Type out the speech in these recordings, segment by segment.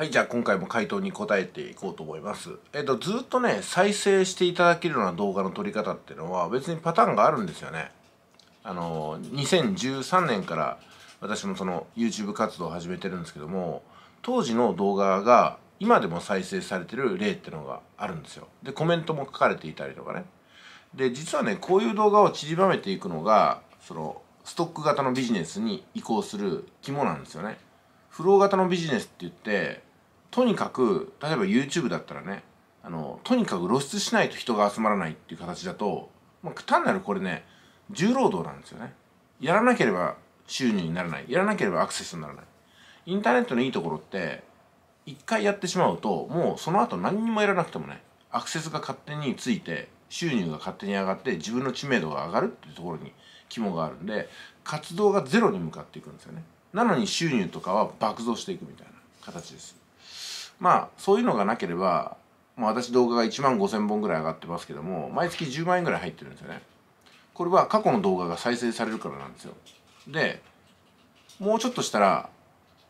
はいじゃあ今回も回答に答えていこうと思いますえっとずっとね再生していただけるような動画の撮り方っていうのは別にパターンがあるんですよねあの2013年から私もその YouTube 活動を始めてるんですけども当時の動画が今でも再生されてる例ってのがあるんですよでコメントも書かれていたりとかねで実はねこういう動画をちりばめていくのがそのストック型のビジネスに移行する肝なんですよねフロー型のビジネスって言ってとにかく例えば YouTube だったらねあのとにかく露出しないと人が集まらないっていう形だと、まあ、単なるこれね重労働なんですよねやらなければ収入にならないやらなければアクセスにならないインターネットのいいところって一回やってしまうともうその後何にもやらなくてもねアクセスが勝手について収入が勝手に上がって自分の知名度が上がるっていうところに肝があるんで活動がゼロに向かっていくんですよねなのに収入とかは爆増していくみたいな形ですまあそういうのがなければもう私動画が1万5,000本ぐらい上がってますけども毎月10万円ぐらい入ってるんですよね。これは過去の動画が再生されるからなんですよ。でもうちょっとしたら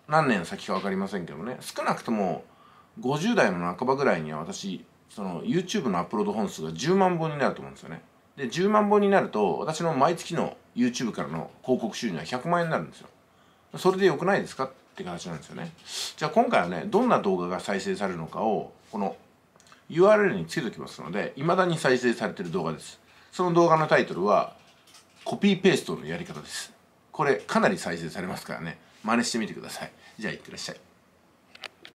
何年先か分かりませんけどね少なくとも50代の半ばぐらいには私その YouTube のアップロード本数が10万本になると思うんですよね。で10万本になると私の毎月の YouTube からの広告収入は100万円になるんですよ。それでよくないですかって形なんですよねじゃあ今回はねどんな動画が再生されるのかをこの URL につけておきますので未だに再生されてる動画ですその動画のタイトルはコピーペーストのやり方ですこれかなり再生されますからね真似してみてくださいじゃあいってらっしゃい